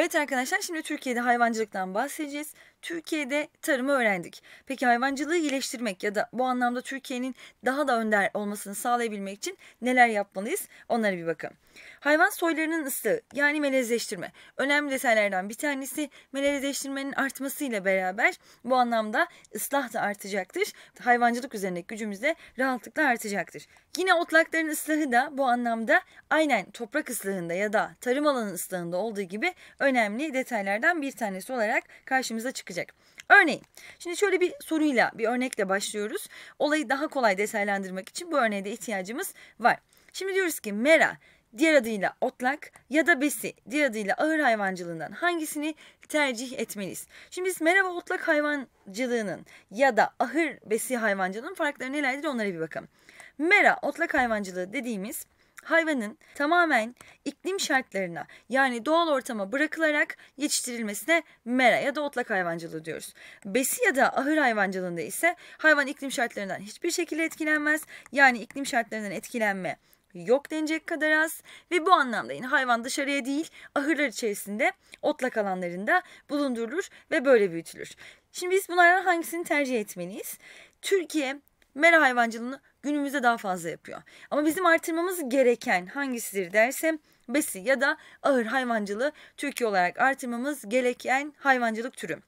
Evet arkadaşlar şimdi Türkiye'de hayvancılıktan bahsedeceğiz. Türkiye'de tarımı öğrendik. Peki hayvancılığı iyileştirmek ya da bu anlamda Türkiye'nin daha da önder olmasını sağlayabilmek için neler yapmalıyız? Onlara bir bakın. Hayvan soylarının ıslığı yani melezleştirme. Önemli detaylardan bir tanesi melezleştirmenin artmasıyla beraber bu anlamda ıslah da artacaktır. Hayvancılık üzerindeki gücümüz de rahatlıkla artacaktır. Yine otlakların ıslahı da bu anlamda aynen toprak ıslahında ya da tarım alanı ıslahında olduğu gibi önemli önemli detaylardan bir tanesi olarak karşımıza çıkacak. Örneğin şimdi şöyle bir soruyla bir örnekle başlıyoruz. Olayı daha kolay detaylandırmak için bu örneğe de ihtiyacımız var. Şimdi diyoruz ki Mera diğer adıyla otlak ya da besi diğer adıyla ağır hayvancılığından hangisini tercih etmeliyiz? Şimdi biz merhaba otlak hayvancılığının ya da ahır besi hayvancılığının farkları nelerdir onlara bir bakalım. Mera otlak hayvancılığı dediğimiz hayvanın tamamen iklim şartlarına yani doğal ortama bırakılarak yetiştirilmesine mera ya da otlak hayvancılığı diyoruz. Besi ya da ahır hayvancılığında ise hayvan iklim şartlarından hiçbir şekilde etkilenmez. Yani iklim şartlarından etkilenme yok denecek kadar az ve bu anlamda yine hayvan dışarıya değil ahırlar içerisinde otlak alanlarında bulundurulur ve böyle büyütülür. Şimdi biz bunlardan hangisini tercih etmeliyiz? Türkiye mera hayvancılığını günümüzde daha fazla yapıyor. Ama bizim artırmamız gereken hangisidir dersem besi ya da ağır hayvancılığı Türkiye olarak artırmamız gereken hayvancılık türü.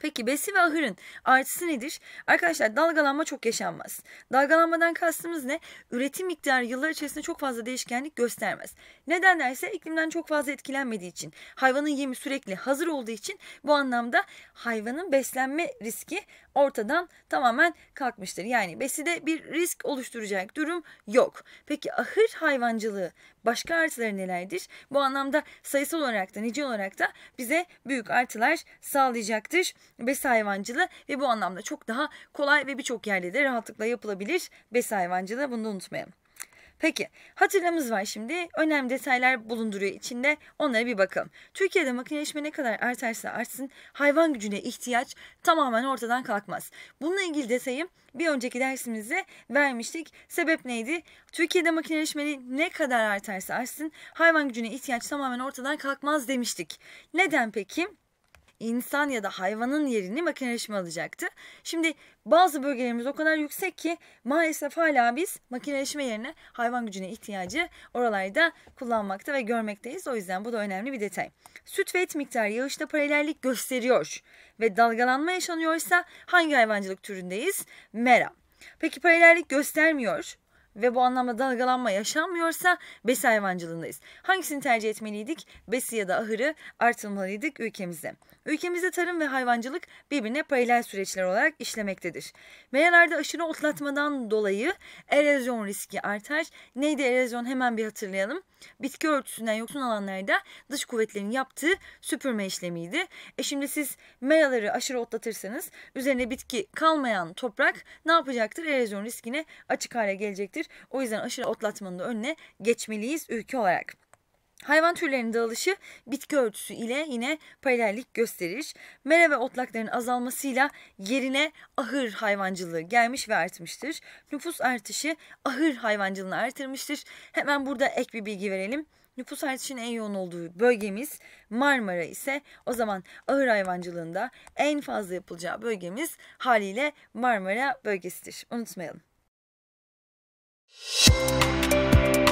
Peki besi ve ahırın artısı nedir? Arkadaşlar dalgalanma çok yaşanmaz. Dalgalanmadan kastımız ne? Üretim miktarı yıllar içerisinde çok fazla değişkenlik göstermez. Neden derse iklimden çok fazla etkilenmediği için, hayvanın yemi sürekli hazır olduğu için bu anlamda hayvanın beslenme riski ortadan tamamen kalkmıştır. Yani beside bir risk oluşturacak durum yok. Peki ahır hayvancılığı başka artıları nelerdir? Bu anlamda sayısal olarak da nicel olarak da bize büyük artılar sağlayacaktır besi hayvancılığı ve bu anlamda çok daha kolay ve birçok yerde de rahatlıkla yapılabilir besi hayvancılığı bunu da unutmayalım. Peki hatırlamız var şimdi. Önemli detaylar bulunduruyor içinde. Onlara bir bakalım. Türkiye'de makineleşme ne kadar artarsa artsın hayvan gücüne ihtiyaç tamamen ortadan kalkmaz. Bununla ilgili detayı bir önceki dersimizde vermiştik. Sebep neydi? Türkiye'de makineleşme ne kadar artarsa artsın hayvan gücüne ihtiyaç tamamen ortadan kalkmaz demiştik. Neden peki? insan ya da hayvanın yerini makineleşme alacaktı. Şimdi bazı bölgelerimiz o kadar yüksek ki maalesef hala biz makineleşme yerine hayvan gücüne ihtiyacı oralarda kullanmakta ve görmekteyiz. O yüzden bu da önemli bir detay. Süt ve et miktarı yağışta paralellik gösteriyor ve dalgalanma yaşanıyorsa hangi hayvancılık türündeyiz? Mera. Peki paralellik göstermiyor ve bu anlamda dalgalanma yaşanmıyorsa besi hayvancılığındayız. Hangisini tercih etmeliydik? Besi ya da ahırı artırmalıydık ülkemizde. Ülkemizde tarım ve hayvancılık birbirine paralel süreçler olarak işlemektedir. Meralarda aşırı otlatmadan dolayı erozyon riski artar. Neydi erozyon hemen bir hatırlayalım. Bitki örtüsünden yoksun alanlarda dış kuvvetlerin yaptığı süpürme işlemiydi. E şimdi siz meraları aşırı otlatırsanız üzerine bitki kalmayan toprak ne yapacaktır? Erozyon riskine açık hale gelecektir gerekir. O yüzden aşırı otlatmanın da önüne geçmeliyiz ülke olarak. Hayvan türlerinin dağılışı bitki örtüsü ile yine paralellik gösterir. Mera ve otlakların azalmasıyla yerine ahır hayvancılığı gelmiş ve artmıştır. Nüfus artışı ahır hayvancılığını artırmıştır. Hemen burada ek bir bilgi verelim. Nüfus artışının en yoğun olduğu bölgemiz Marmara ise o zaman ahır hayvancılığında en fazla yapılacağı bölgemiz haliyle Marmara bölgesidir. Unutmayalım. Thank you.